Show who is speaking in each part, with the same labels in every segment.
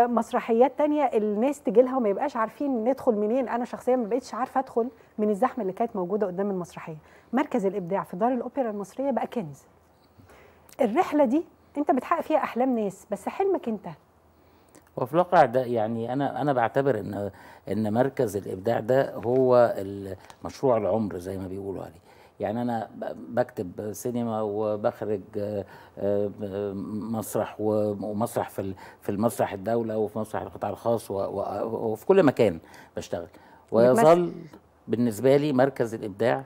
Speaker 1: مسرحيات تانية الناس تجيلها وما يبقاش عارفين ندخل منين انا شخصيا ما بقتش عارفه ادخل من الزحمه اللي كانت موجوده قدام المسرحيه مركز الابداع في دار الاوبرا المصريه بقى كنز الرحله دي انت بتحقق فيها احلام ناس بس حلمك انت وفي الواقع ده يعني انا انا بعتبر ان ان مركز الابداع ده هو مشروع العمر زي ما بيقولوا عليه يعني انا بكتب سينما وبخرج آه، آه، مسرح ومسرح في في المسرح الدوله وفي مسرح القطاع الخاص وفي كل مكان بشتغل ويظل بالنسبه لي مركز الابداع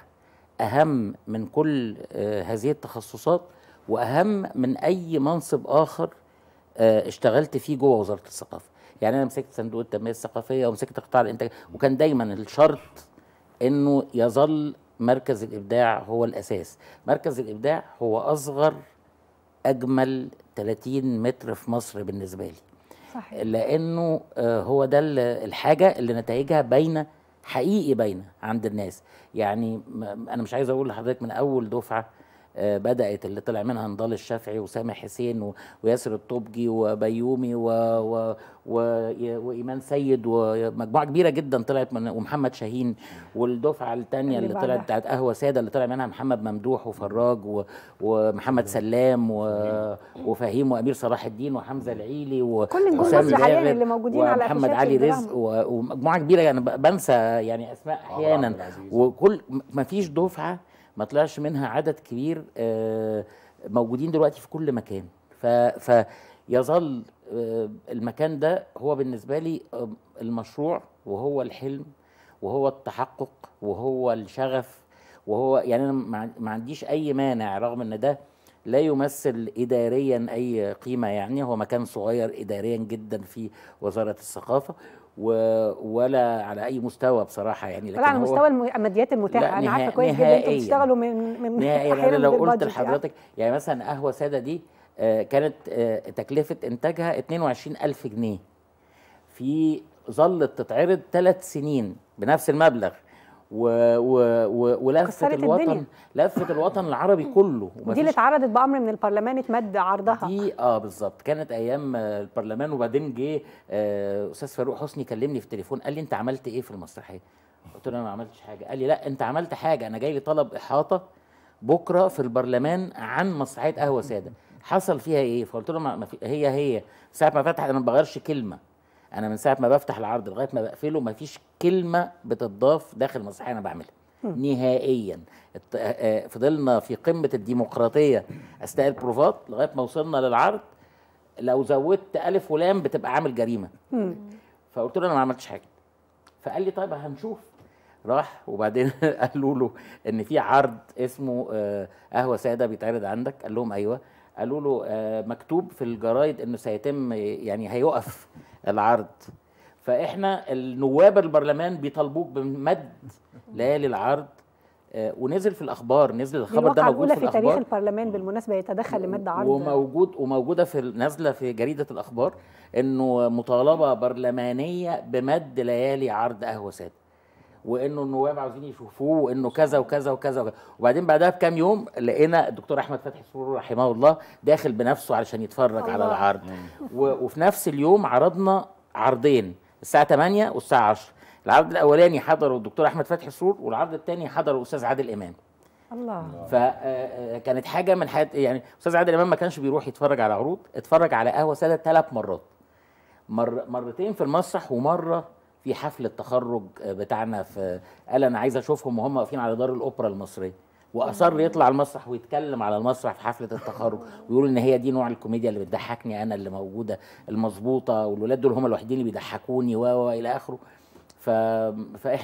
Speaker 1: اهم من كل آه، هذه التخصصات واهم من اي منصب اخر اشتغلت فيه جوه وزاره الثقافه يعني انا مسكت صندوق التنميه الثقافيه ومسكت قطاع الانتاج وكان دايما الشرط انه يظل مركز الإبداع هو الأساس مركز الإبداع هو أصغر أجمل 30 متر في مصر بالنسبة لي صحيح. لأنه آه، هو ده الحاجة اللي نتائجها باينة حقيقي باينة عند الناس يعني أنا مش عايز أقول لحضرتك من أول دفعة آه، بدات اللي طلع منها نضال الشافعي وسامح حسين وياسر الطبجي وبيومي و... و... و... وايمان سيد ومجموعه كبيره جدا طلعت من ومحمد شاهين والدفعه الثانيه اللي, اللي طلعت بتاعت قهوه ساده اللي طلع منها محمد ممدوح وفراج و... ومحمد سلام و... وفهيم وامير صلاح الدين وحمزه العيلي و... كل نجوم مصر اللي موجودين على محمد علي رزق و... ومجموعه كبيره يعني بنسى يعني اسماء احيانا وكل ما فيش دفعه ما طلعش منها عدد كبير آه، موجودين دلوقتي في كل مكان ف فيظل آه، المكان ده هو بالنسبه لي آه، المشروع وهو الحلم وهو التحقق وهو الشغف وهو يعني انا ما عنديش اي مانع رغم ان ده لا يمثل اداريا اي قيمه يعني هو مكان صغير اداريا جدا في وزاره الثقافه ولا على اي مستوى بصراحه يعني لكن على مستوى الماديات المتاحه انا عارفه كويس جدا انتوا بتشتغلوا من من نهائيا انا لو قلت يعني. لحضرتك يعني مثلا قهوه ساده دي آه، كانت آه، تكلفه انتاجها 22000 جنيه في ظلت تتعرض ثلاث سنين بنفس المبلغ و... و... و... ولفت الوطن الدنيا. لفت الوطن العربي كله دي اللي اتعرضت بامر من البرلمان اتمد عرضها دي اه بالظبط كانت ايام البرلمان وبعدين جه آه استاذ فاروق حسني كلمني في التليفون قال لي انت عملت ايه في المسرحيه قلت له انا ما عملتش حاجه قال لي لا انت عملت حاجه انا جاي لي طلب احاطه بكره في البرلمان عن مسرحيه قهوه ساده حصل فيها ايه فقلت له ما في هي هي ساعه ما فتحت انا ما بغيرش كلمه انا من ساعه ما بفتح العرض لغايه ما بقفله مفيش كلمه بتضاف داخل المسرحيه انا بعملها نهائيا آه، آه، فضلنا في قمه الديمقراطيه اثناء البروفات لغايه ما وصلنا للعرض لو زودت الف ولام بتبقى عامل جريمه فقلت له انا ما عملتش حاجه فقال لي طيب هنشوف راح وبعدين قالوا له ان في عرض اسمه آه، قهوه ساده بيتعرض عندك قال لهم ايوه قالوا له مكتوب في الجرايد انه سيتم يعني هيقف العرض فاحنا النواب البرلمان بيطالبوك بمد ليالي العرض آه، ونزل في الاخبار نزل الخبر ده موجود في, في الاخبار في تاريخ البرلمان بالمناسبه يتدخل لمد عرض وموجود وموجوده في نازله في جريده الاخبار انه مطالبه برلمانيه بمد ليالي عرض قهوه ساده وانه النواب عاوزين يشوفوه وانه كذا وكذا وكذا, وكذا. وبعدين بعدها بكام يوم لقينا الدكتور احمد فتحي سرور رحمه الله داخل بنفسه علشان يتفرج الله. على العرض وفي نفس اليوم عرضنا عرضين الساعه 8 والساعه 10 العرض الاولاني حضره الدكتور احمد فتحي سرور والعرض الثاني حضره الاستاذ عادل امام الله فكانت آه، آه، حاجه من حياه يعني استاذ عادل امام ما كانش بيروح يتفرج على عروض اتفرج على قهوه ساده ثلاث مرات مر مرتين في المسرح ومره في حفل التخرج بتاعنا في قال انا عايز اشوفهم وهم واقفين على دار الاوبرا المصريه واصر يطلع المسرح ويتكلم على المسرح في حفله التخرج ويقول ان هي دي نوع الكوميديا اللي بتضحكني انا اللي موجوده المظبوطه والولاد دول هم الوحيدين اللي بيضحكوني و الى اخره ف... فاحنا